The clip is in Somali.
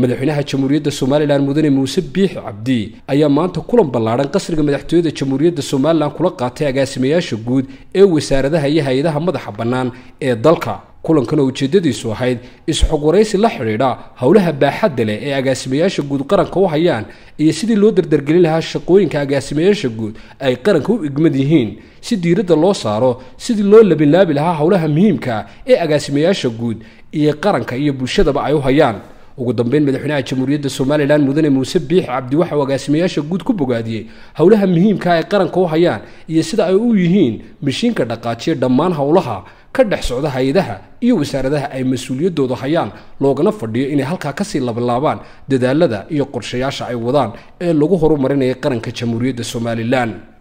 madaxweynaha jamhuuriyadda somalilan mudane muuse biix cabdi ayaa maanta kulan ballaadhan qasriga madaxtooyada jamhuuriyadda somalilan kula qaatay agaasimayaasha guud ee wasaaradaha iyo hay-adaha madaxa bannaan ee dalka kulankan oo ujeeddadiisu ahayd is-xogwaraysi la xidhiidha howlaha baaxadda leh ee agaasimayaasha guud qaranka u hayaan iyo sidii loo dardargelin lahaa shaqooyinka agaasimayaasha guud ay qaranka u igmad yihiin si diiradda loo saaro sidii loo labinlaabi lahaa howlaha muhiimka ah ee agaasimayaasha guud iyo qaranka iyo bulshadaba ay u hayaan ugu dambeyn madaxweynaha jamhuuriyadda somalilan mudane muuse biix cabdi waxau agaasimayaasha guud ku bogaadiyey howlaha muhiimka ay ah qaranka u hayaan iyo sida ay u yihiin mashiinka dhaqaajiya dhammaan howlaha ka dhex socda hay-adaha iyo wasaaradaha ay mas-uuliyaddooda hayaan loogana fadhiyo inay halkaa kasii labalaabaan dadaalada iyo qorshayaasha ay wadaan ee lagu horumarinaya qaranka jamhuuriyadda somalilan